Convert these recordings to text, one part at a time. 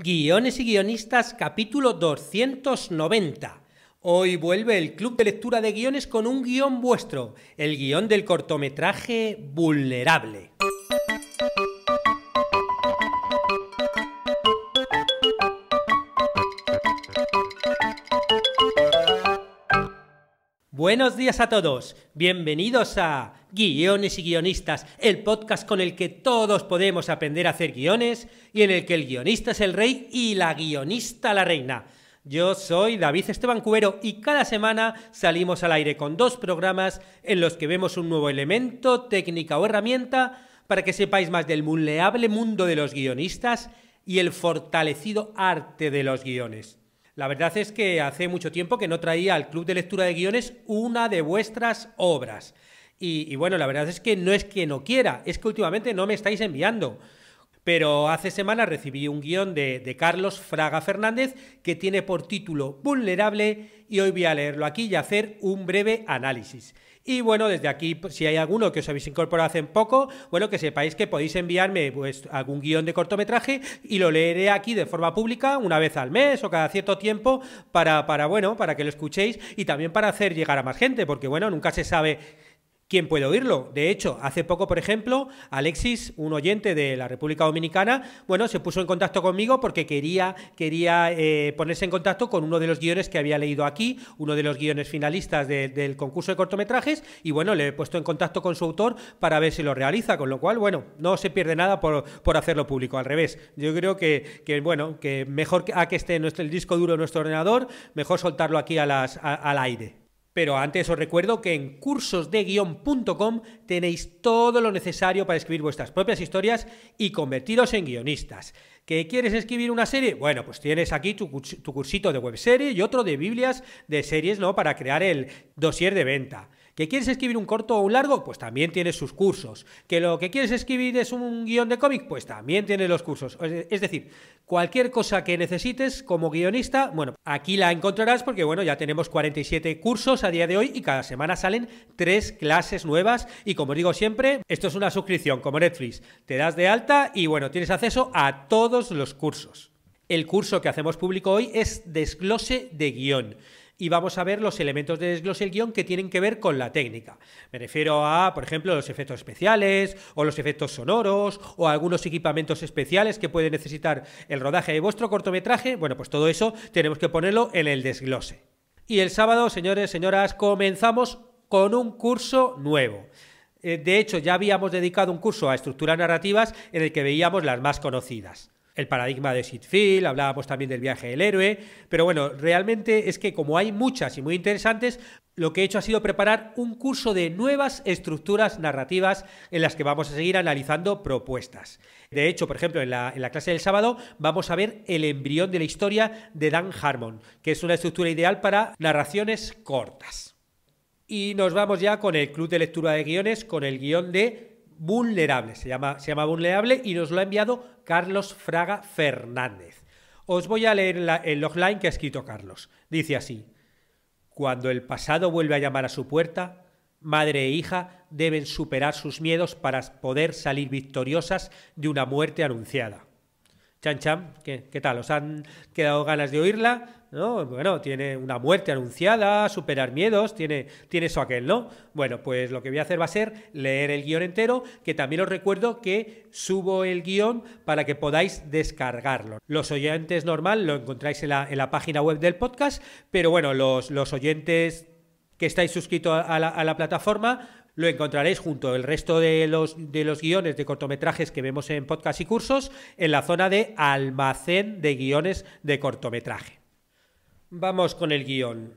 Guiones y guionistas, capítulo 290. Hoy vuelve el Club de Lectura de Guiones con un guión vuestro, el guión del cortometraje Vulnerable. Buenos días a todos, bienvenidos a Guiones y Guionistas, el podcast con el que todos podemos aprender a hacer guiones y en el que el guionista es el rey y la guionista la reina. Yo soy David Esteban Cubero y cada semana salimos al aire con dos programas en los que vemos un nuevo elemento, técnica o herramienta para que sepáis más del muleable mundo de los guionistas y el fortalecido arte de los guiones. La verdad es que hace mucho tiempo que no traía al Club de Lectura de Guiones una de vuestras obras. Y, bueno, la verdad es que no es que no quiera, es que últimamente no me estáis enviando. Pero hace semanas recibí un guión de, de, Carlos Fraga Fernández que tiene por título Vulnerable y hoy voy a leerlo aquí y hacer un breve análisis. Y bueno, desde aquí, pues, si hay alguno que os habéis incorporado hace poco, bueno, que sepáis que podéis enviarme pues, algún guión de cortometraje y lo leeré aquí de forma pública una vez al mes o cada cierto tiempo para, para bueno, para que lo escuchéis y también para hacer llegar a más gente, porque bueno, nunca se sabe ¿Quién puede oírlo. De hecho, hace poco, por ejemplo, Alexis, un oyente de la República Dominicana, bueno, se puso en contacto conmigo porque quería, quería eh, ponerse en contacto con uno de los guiones que había leído aquí, uno de los guiones finalistas del concurso de cortometrajes, y bueno, le he puesto en contacto con su autor para ver si lo realiza, con lo cual, bueno, no se pierde nada por, hacerlo público, al revés. Yo creo que, bueno, que mejor a que esté nuestro, el disco duro en nuestro ordenador, mejor soltarlo aquí a al aire. Pero antes os recuerdo que en cursosdeguion.com tenéis todo lo necesario para escribir vuestras propias historias y convertiros en guionistas. ¿Qué quieres escribir una serie? Bueno, pues tienes aquí tu, cursito de webserie y otro de Biblias de series, ¿no? Para crear el dossier de venta. ¿Que quieres escribir un corto o un largo? Pues también tienes sus cursos. ¿Que lo que quieres escribir es un guión de cómic? Pues también tienes los cursos. Es decir, cualquier cosa que necesites como guionista, bueno, aquí la encontrarás porque, bueno, ya tenemos 47 cursos a día de hoy y cada semana salen tres clases nuevas. Y como digo siempre, esto es una suscripción como Netflix. Te das de alta y, bueno, tienes acceso a todos los cursos. El curso que hacemos público hoy es Desglose de guión y vamos a ver los elementos de desglose el guión que tienen que ver con la técnica. Me refiero a, por ejemplo, los efectos especiales o los efectos sonoros o algunos equipamientos especiales que puede necesitar el rodaje de vuestro cortometraje. Bueno, pues todo eso tenemos que ponerlo en el desglose. Y el sábado, señores, señoras, comenzamos con un curso nuevo. Eh, de hecho, ya habíamos dedicado un curso a estructuras narrativas en el que veíamos las más conocidas el paradigma de Sitfield, hablábamos también del viaje del héroe, pero bueno, realmente es que como hay muchas y muy interesantes, lo que he hecho ha sido preparar un curso de nuevas estructuras narrativas en las que vamos a seguir analizando propuestas. De hecho, por ejemplo, en la, en la, clase del sábado vamos a ver el embrión de la historia de Dan Harmon, que es una estructura ideal para narraciones cortas. Y nos vamos ya con el club de lectura de guiones, con el guión de vulnerable, se llama, se vulnerable y nos lo ha enviado Carlos Fraga Fernández. Os voy a leer el logline que ha escrito Carlos. Dice así, cuando el pasado vuelve a llamar a su puerta, madre e hija deben superar sus miedos para poder salir victoriosas de una muerte anunciada. Chan Chan, qué tal? ¿Os han quedado ganas de oírla? Bueno, tiene una muerte anunciada, superar miedos, tiene, tiene eso aquel, ¿no? Bueno, pues lo que voy a hacer va a ser leer el guión entero, que también os recuerdo que subo el guión para que podáis descargarlo. Los oyentes normal lo encontráis en la, página web del podcast, pero bueno, los, oyentes que estáis suscritos a la, plataforma, lo encontraréis junto al resto de los, de los guiones de cortometrajes que vemos en podcast y cursos en la zona de almacén de guiones de cortometraje. Vamos con el guión.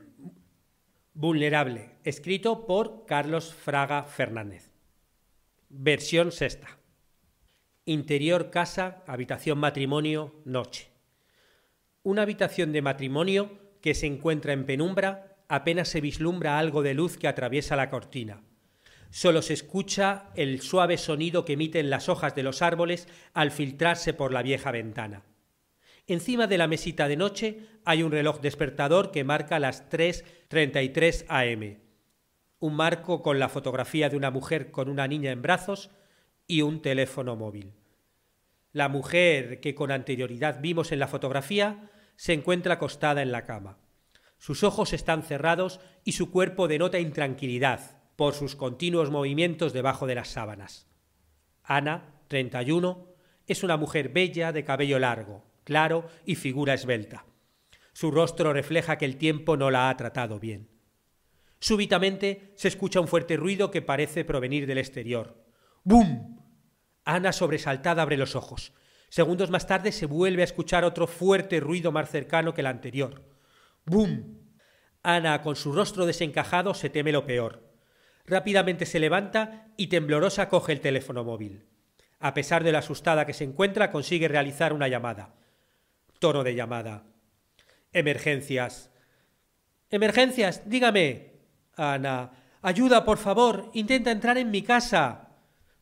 Vulnerable, escrito por Carlos Fraga Fernández. Versión sexta. Interior casa, habitación matrimonio, noche. Una habitación de matrimonio que se encuentra en penumbra, apenas se vislumbra algo de luz que atraviesa la cortina. Solo se escucha el suave sonido que emiten las hojas de los árboles al filtrarse por la vieja ventana. Encima de la mesita de noche hay un reloj despertador que marca las 3.33 am. Un marco con la fotografía de una mujer con una niña en brazos y un teléfono móvil. La mujer que con anterioridad vimos en la fotografía se encuentra acostada en la cama. Sus ojos están cerrados y su cuerpo denota intranquilidad por sus continuos movimientos debajo de las sábanas. Ana, 31, es una mujer bella de cabello largo, claro y figura esbelta. Su rostro refleja que el tiempo no la ha tratado bien. Súbitamente se escucha un fuerte ruido que parece provenir del exterior. ¡Bum! Ana, sobresaltada, abre los ojos. Segundos más tarde se vuelve a escuchar otro fuerte ruido más cercano que el anterior. ¡Bum! Ana, con su rostro desencajado, se teme lo peor. Rápidamente se levanta y temblorosa coge el teléfono móvil. A pesar de la asustada que se encuentra, consigue realizar una llamada. Tono de llamada. Emergencias. Emergencias, dígame. Ana. Ayuda, por favor. Intenta entrar en mi casa.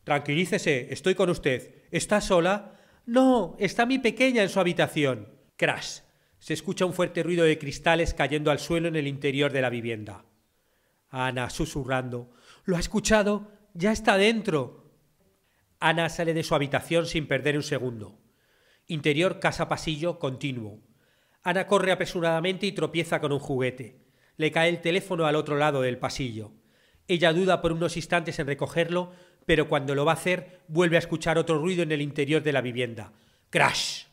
Tranquilícese, estoy con usted. ¿Está sola? No, está mi pequeña en su habitación. Crash. Se escucha un fuerte ruido de cristales cayendo al suelo en el interior de la vivienda. Ana, susurrando. ¿Lo ha escuchado? Ya está dentro. Ana sale de su habitación sin perder un segundo. Interior casa-pasillo continuo. Ana corre apresuradamente y tropieza con un juguete. Le cae el teléfono al otro lado del pasillo. Ella duda por unos instantes en recogerlo, pero cuando lo va a hacer vuelve a escuchar otro ruido en el interior de la vivienda. ¡Crash!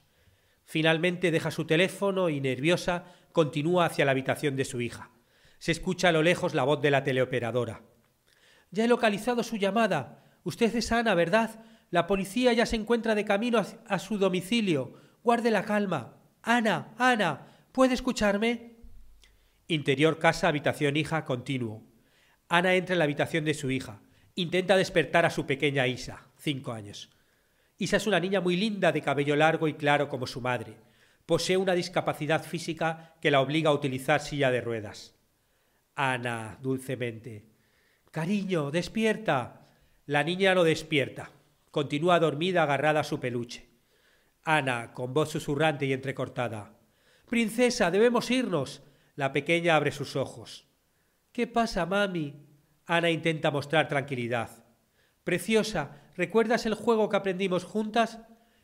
Finalmente deja su teléfono y, nerviosa, continúa hacia la habitación de su hija. Se escucha a lo lejos la voz de la teleoperadora. Ya he localizado su llamada. Usted es Ana, ¿verdad? La policía ya se encuentra de camino a su domicilio. Guarde la calma. Ana, Ana, ¿puede escucharme? Interior casa, habitación hija, continuo. Ana entra en la habitación de su hija. Intenta despertar a su pequeña Isa, cinco años. Isa es una niña muy linda, de cabello largo y claro como su madre. Posee una discapacidad física que la obliga a utilizar silla de ruedas. Ana, dulcemente. Cariño, despierta. La niña no despierta continúa dormida agarrada a su peluche. Ana, con voz susurrante y entrecortada. Princesa, debemos irnos. La pequeña abre sus ojos. ¿Qué pasa, mami? Ana intenta mostrar tranquilidad. Preciosa, ¿recuerdas el juego que aprendimos juntas?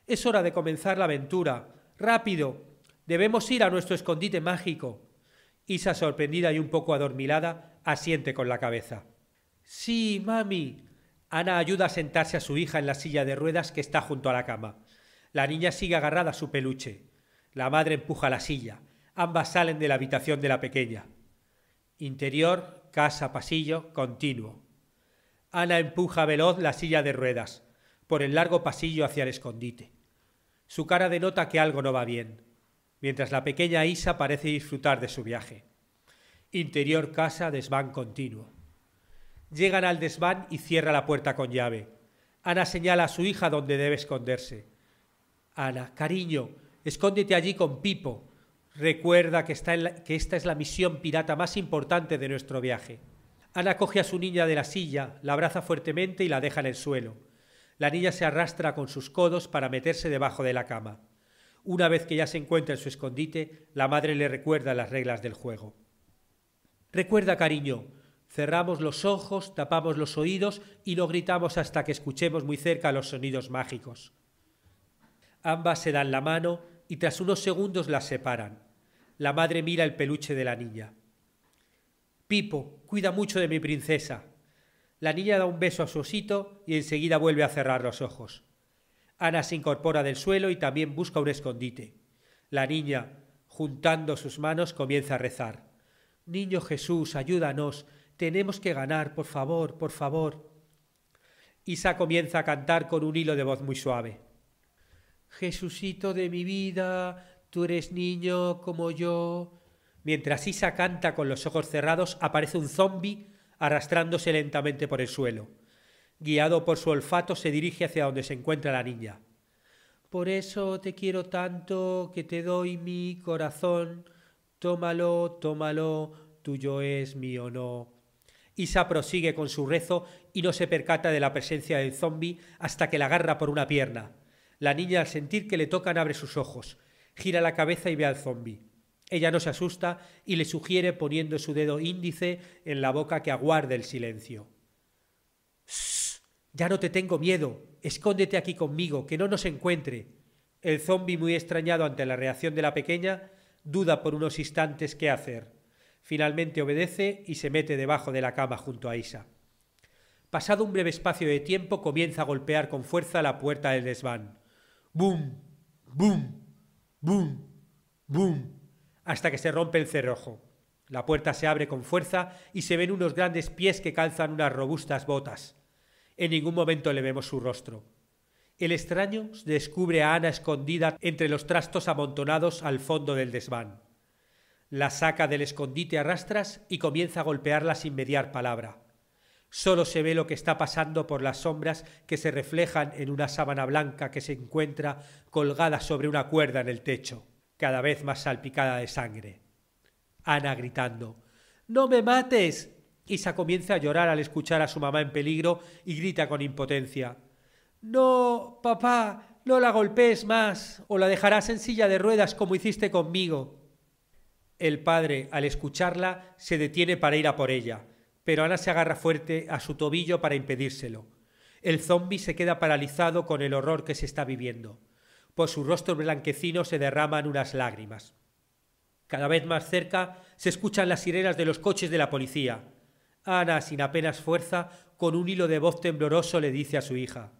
Es hora de comenzar la aventura. Rápido. Debemos ir a nuestro escondite mágico. Isa, sorprendida y un poco adormilada, asiente con la cabeza. Sí, mami. Ana ayuda a sentarse a su hija en la silla de ruedas que está junto a la cama. La niña sigue agarrada a su peluche. La madre empuja la silla. Ambas salen de la habitación de la pequeña. Interior, casa, pasillo, continuo. Ana empuja veloz la silla de ruedas, por el largo pasillo hacia el escondite. Su cara denota que algo no va bien, mientras la pequeña Isa parece disfrutar de su viaje. Interior casa, desván continuo llegan al desván y cierra la puerta con llave. Ana señala a su hija donde debe esconderse. Ana, cariño, escóndete allí con Pipo. Recuerda que, que esta es la misión pirata más importante de nuestro viaje. Ana coge a su niña de la silla, la abraza fuertemente y la deja en el suelo. La niña se arrastra con sus codos para meterse debajo de la cama. Una vez que ya se encuentra en su escondite, la madre le recuerda las reglas del juego. Recuerda, cariño, Cerramos los ojos, tapamos los oídos y lo gritamos hasta que escuchemos muy cerca los sonidos mágicos. Ambas se dan la mano y tras unos segundos las separan. La madre mira el peluche de la niña. Pipo, cuida mucho de mi princesa. La niña da un beso a su osito y enseguida vuelve a cerrar los ojos. Ana se incorpora del suelo y también busca un escondite. La niña, juntando sus manos, comienza a rezar. Niño Jesús, ayúdanos, tenemos que ganar, por favor, por favor. Isa comienza a cantar con un hilo de voz muy suave. Jesucito de mi vida, tú eres niño como yo. Mientras Isa canta con los ojos cerrados, aparece un zombi arrastrándose lentamente por el suelo. Guiado por su olfato, se dirige hacia donde se encuentra la niña. Por eso te quiero tanto que te doy mi corazón. Tómalo, tómalo, tuyo es mío no. Isa prosigue con su rezo y no se percata de la presencia del zombi hasta que la agarra por una pierna. La niña al sentir que le tocan abre sus ojos, gira la cabeza y ve al zombi. Ella no se asusta y le sugiere poniendo su dedo índice en la boca que aguarde el silencio. ¡Shh! Ya no te tengo miedo. Escóndete aquí conmigo, que no nos encuentre. El zombi, muy extrañado ante la reacción de la pequeña, duda por unos instantes qué hacer. Finalmente obedece y se mete debajo de la cama junto a Isa. Pasado un breve espacio de tiempo, comienza a golpear con fuerza la puerta del desván. ¡Bum! ¡Bum! ¡Bum! ¡Bum! Hasta que se rompe el cerrojo. La puerta se abre con fuerza y se ven unos grandes pies que calzan unas robustas botas. En ningún momento le vemos su rostro. El extraño descubre a Ana escondida entre los trastos amontonados al fondo del desván. La saca del escondite a rastras y comienza a golpearla sin mediar palabra. Solo se ve lo que está pasando por las sombras que se reflejan en una sábana blanca que se encuentra colgada sobre una cuerda en el techo, cada vez más salpicada de sangre. Ana gritando, ¡No me mates! Isa comienza a llorar al escuchar a su mamá en peligro y grita con impotencia, ¡No, papá! No la golpees más o la dejarás en silla de ruedas como hiciste conmigo. El padre, al escucharla, se detiene para ir a por ella, pero Ana se agarra fuerte a su tobillo para impedírselo. El zombi se queda paralizado con el horror que se está viviendo. Por su rostro blanquecino se derraman unas lágrimas. Cada vez más cerca se escuchan las sirenas de los coches de la policía. Ana, sin apenas fuerza, con un hilo de voz tembloroso le dice a su hija.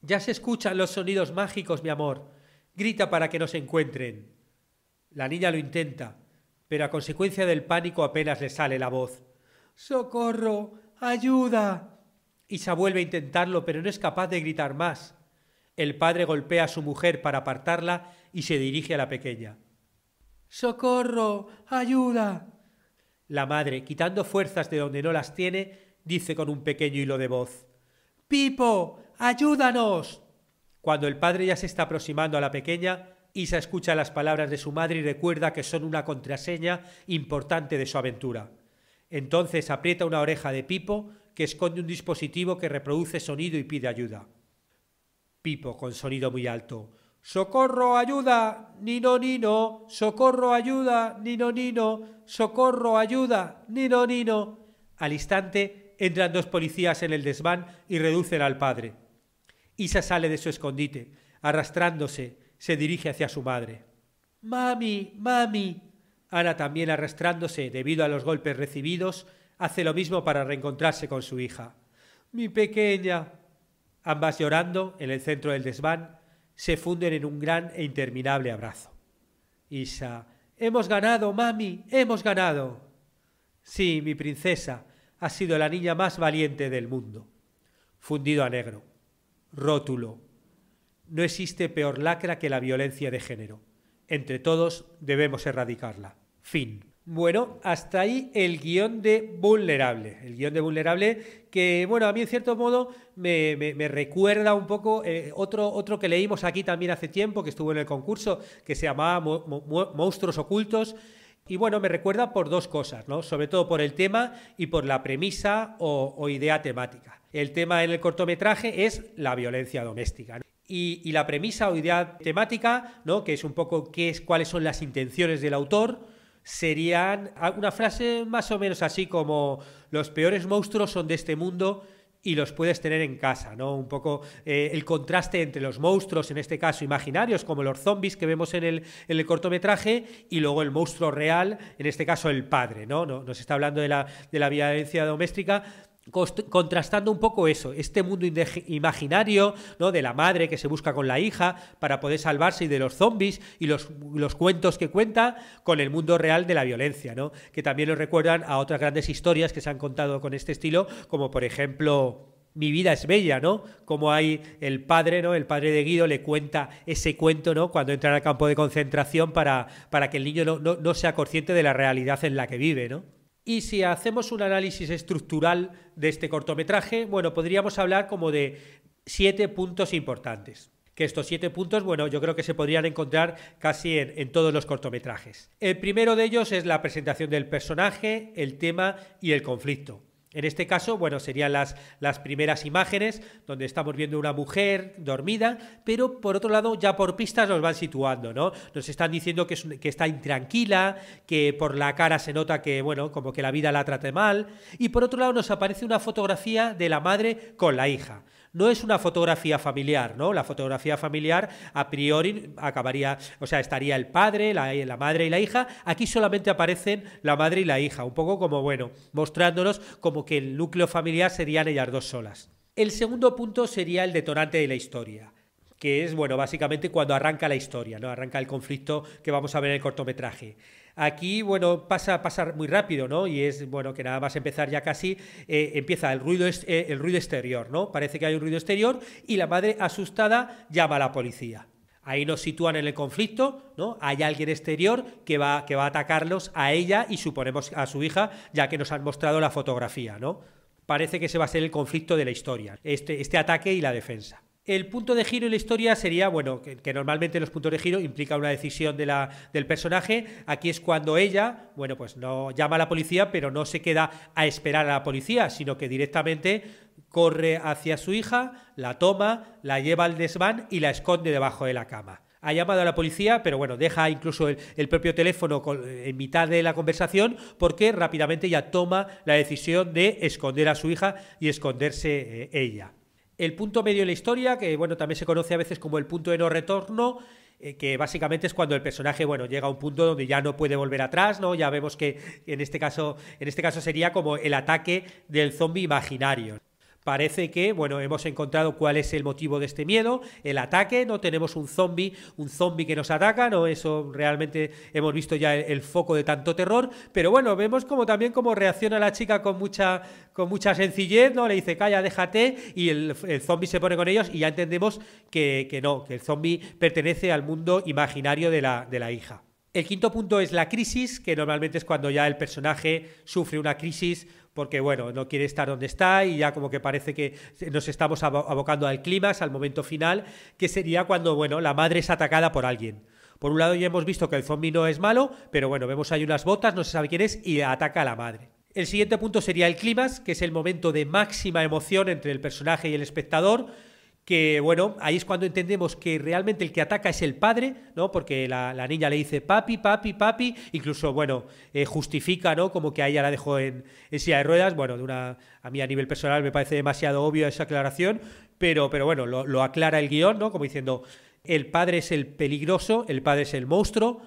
Ya se escuchan los sonidos mágicos, mi amor. Grita para que nos encuentren. La niña lo intenta, pero a consecuencia del pánico apenas le sale la voz. ¡Socorro! ¡Ayuda! Isa vuelve a intentarlo, pero no es capaz de gritar más. El padre golpea a su mujer para apartarla y se dirige a la pequeña. ¡Socorro! ¡Ayuda! La madre, quitando fuerzas de donde no las tiene, dice con un pequeño hilo de voz. ¡Pipo! ¡Ayúdanos! Cuando el padre ya se está aproximando a la pequeña, Isa escucha las palabras de su madre y recuerda que son una contraseña importante de su aventura. Entonces aprieta una oreja de Pipo que esconde un dispositivo que reproduce sonido y pide ayuda. Pipo, con sonido muy alto. Socorro, ayuda, nino, nino, socorro, ayuda, nino, nino, socorro, ayuda, nino, nino. Al instante entran dos policías en el desván y reducen al padre. Isa sale de su escondite, arrastrándose, se dirige hacia su madre. Mami, mami. Ana también arrastrándose debido a los golpes recibidos, hace lo mismo para reencontrarse con su hija. Mi pequeña. Ambas llorando en el centro del desván, se funden en un gran e interminable abrazo. Isa, hemos ganado, mami, hemos ganado. Sí, mi princesa ha sido la niña más valiente del mundo. Fundido a negro. Rótulo no existe peor lacra que la violencia de género. Entre todos debemos erradicarla. Fin. Bueno, hasta ahí el guión de Vulnerable. El guión de Vulnerable que, bueno, a mí en cierto modo me, recuerda un poco eh, otro, otro que leímos aquí también hace tiempo, que estuvo en el concurso, que se llamaba Monstruos Ocultos. Y bueno, me recuerda por dos cosas, ¿no? Sobre todo por el tema y por la premisa o, o idea temática. El tema en el cortometraje es la violencia doméstica y, la premisa o idea temática, ¿no? que es un poco es, cuáles son las intenciones del autor, serían una frase más o menos así como los peores monstruos son de este mundo y los puedes tener en casa, ¿no? Un poco eh, el contraste entre los monstruos, en este caso imaginarios, como los zombies que vemos en el, cortometraje, y luego el monstruo real, en este caso el padre, ¿no? Nos está hablando de la, de la violencia doméstica, contrastando un poco eso, este mundo imaginario, ¿no? De la madre que se busca con la hija para poder salvarse y de los zombies y los, los, cuentos que cuenta con el mundo real de la violencia, ¿no? Que también lo recuerdan a otras grandes historias que se han contado con este estilo, como por ejemplo... Mi vida es bella, ¿no? Como hay el padre, ¿no? El padre de Guido le cuenta ese cuento, ¿no? Cuando entra al campo de concentración para, que el niño no, no sea consciente de la realidad en la que vive, ¿no? Y si hacemos un análisis estructural de este cortometraje, bueno, podríamos hablar como de siete puntos importantes. Que estos siete puntos, bueno, yo creo que se podrían encontrar casi en, en todos los cortometrajes. El primero de ellos es la presentación del personaje, el tema y el conflicto. En este caso, bueno, serían las, las primeras imágenes donde estamos viendo una mujer dormida, pero por otro lado ya por pistas nos van situando, ¿no? Nos están diciendo que, que está intranquila, que por la cara se nota que, bueno, como que la vida la trate mal, y por otro lado nos aparece una fotografía de la madre con la hija. No es una fotografía familiar, ¿no? La fotografía familiar a priori acabaría, o sea, estaría el padre, la, madre y la hija. Aquí solamente aparecen la madre y la hija, un poco como, bueno, mostrándonos como que el núcleo familiar serían ellas dos solas. El segundo punto sería el detonante de la historia que es, bueno, básicamente cuando arranca la historia, ¿no? Arranca el conflicto que vamos a ver en el cortometraje. Aquí, bueno, pasa, pasar muy rápido, ¿no? Y es, bueno, que nada más empezar ya casi, eh, empieza el ruido, eh, el ruido exterior, ¿no? Parece que hay un ruido exterior y la madre asustada llama a la policía. Ahí nos sitúan en el conflicto, ¿no? Hay alguien exterior que va, que va a atacarlos a ella y suponemos a su hija, ya que nos han mostrado la fotografía, ¿no? Parece que ese va a ser el conflicto de la historia, este, este ataque y la defensa. El punto de giro en la historia sería, bueno, que, normalmente los puntos de giro implica una decisión del personaje. Aquí es cuando ella, bueno, pues no llama a la policía, pero no se queda a esperar a la policía, sino que directamente corre hacia su hija, la toma, la lleva al desván y la esconde debajo de la cama ha llamado a la policía, pero bueno, deja incluso el, propio teléfono en mitad de la conversación porque rápidamente ya toma la decisión de esconder a su hija y esconderse eh, ella. El punto medio de la historia, que bueno, también se conoce a veces como el punto de no retorno, eh, que básicamente es cuando el personaje bueno, llega a un punto donde ya no puede volver atrás, ¿no? Ya vemos que en este caso, en este caso sería como el ataque del zombie imaginario. Parece que, bueno, hemos encontrado cuál es el motivo de este miedo, el ataque, no tenemos un zombie, un zombie que nos ataca, no, eso realmente hemos visto ya el, foco de tanto terror, pero bueno, vemos como también cómo reacciona la chica con mucha con mucha sencillez, ¿no? Le dice, "Calla, déjate" y el, el zombie se pone con ellos y ya entendemos que, que no, que el zombie pertenece al mundo imaginario de la de la hija. El quinto punto es la crisis, que normalmente es cuando ya el personaje sufre una crisis porque, bueno, no quiere estar donde está y ya como que parece que nos estamos abocando al clímax, al momento final, que sería cuando, bueno, la madre es atacada por alguien. Por un lado ya hemos visto que el zombi no es malo, pero bueno, vemos ahí unas botas, no se sabe quién es, y ataca a la madre. El siguiente punto sería el clímax, que es el momento de máxima emoción entre el personaje y el espectador, que bueno, ahí es cuando entendemos que realmente el que ataca es el padre, ¿no? Porque la, niña le dice papi, papi, papi, incluso, bueno, eh, justifica, ¿no? Como que a ella la dejó en, silla de ruedas, bueno, de una, a mí a nivel personal me parece demasiado obvio esa aclaración, pero, pero bueno, lo, aclara el guión, ¿no? Como diciendo, el padre es el peligroso, el padre es el monstruo,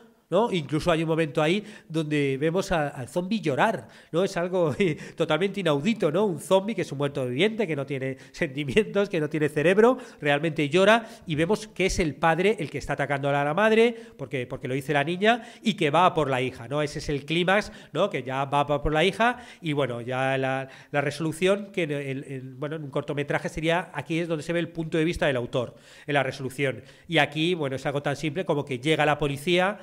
Incluso hay un momento ahí donde vemos al zombie llorar, ¿no? Es algo totalmente inaudito, ¿no? Un zombie que es un muerto viviente, que no tiene sentimientos, que no tiene cerebro, realmente llora y vemos que es el padre el que está atacando a la madre, porque, porque lo dice la niña, y que va por la hija, ¿no? Ese es el clímax, ¿no? Que ya va por la hija y, bueno, ya la, resolución que, en, bueno, en un cortometraje sería, aquí es donde se ve el punto de vista del autor, en la resolución. Y aquí, bueno, es algo tan simple como que llega la policía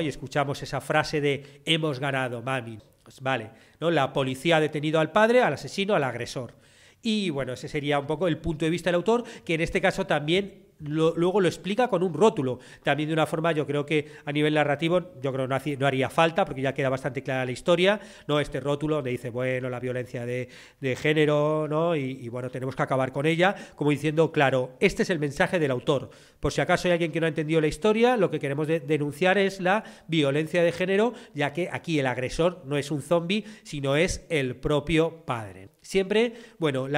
y escuchamos esa frase de hemos ganado, mami. Pues vale, ¿no? La policía ha detenido al padre, al asesino, al agresor. Y bueno, ese sería un poco el punto de vista del autor, que en este caso también luego lo explica con un rótulo. También de una forma, yo creo que a nivel narrativo, yo creo no, no haría falta, porque ya queda bastante clara la historia, ¿no? Este rótulo donde dice, bueno, la violencia de, género, ¿no? Y, bueno, tenemos que acabar con ella, como diciendo, claro, este es el mensaje del autor. Por si acaso hay alguien que no ha entendido la historia, lo que queremos denunciar es la violencia de género, ya que aquí el agresor no es un zombie, sino es el propio padre. Siempre, bueno,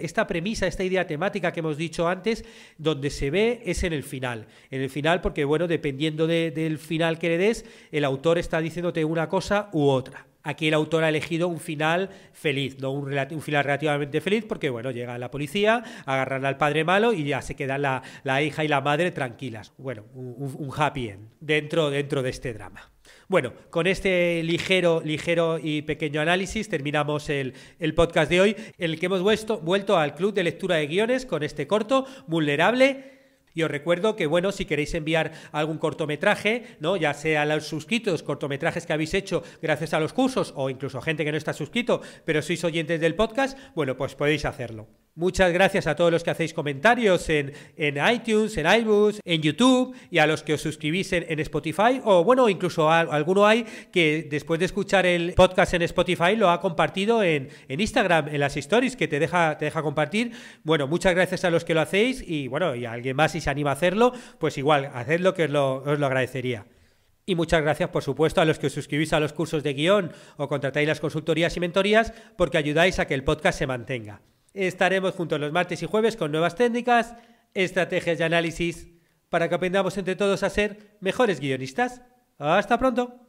esta premisa, esta idea temática que hemos dicho antes, donde se ve es en el final. En el final, porque, bueno, dependiendo del final que le des, el autor está diciéndote una cosa u otra. Aquí el autor ha elegido un final feliz, no un, final relativamente feliz, porque bueno, llega la policía, agarran al padre malo y ya se quedan la, hija y la madre tranquilas. Bueno, un, un happy end dentro, dentro de este drama. Bueno, con este ligero, ligero y pequeño análisis terminamos el, podcast de hoy, en el que hemos vuelto, vuelto al club de lectura de guiones con este corto, vulnerable. Y os recuerdo que, bueno, si queréis enviar algún cortometraje, ¿no? Ya sea los suscritos, cortometrajes que habéis hecho gracias a los cursos, o incluso gente que no está suscrito, pero sois oyentes del podcast, bueno, pues podéis hacerlo. Muchas gracias a todos los que hacéis comentarios en, en iTunes, en iBooks, en YouTube y a los que os suscribís en, Spotify o bueno, incluso alguno hay que después de escuchar el podcast en Spotify lo ha compartido en, en, Instagram, en las stories que te deja, te deja compartir. Bueno, muchas gracias a los que lo hacéis y bueno, y a alguien más si se anima a hacerlo, pues igual, hacedlo que os lo, os lo agradecería. Y muchas gracias, por supuesto, a los que os suscribís a los cursos de guión o contratáis las consultorías y mentorías porque ayudáis a que el podcast se mantenga. Estaremos juntos los martes y jueves con nuevas técnicas, estrategias y análisis para que aprendamos entre todos a ser mejores guionistas. Hasta pronto.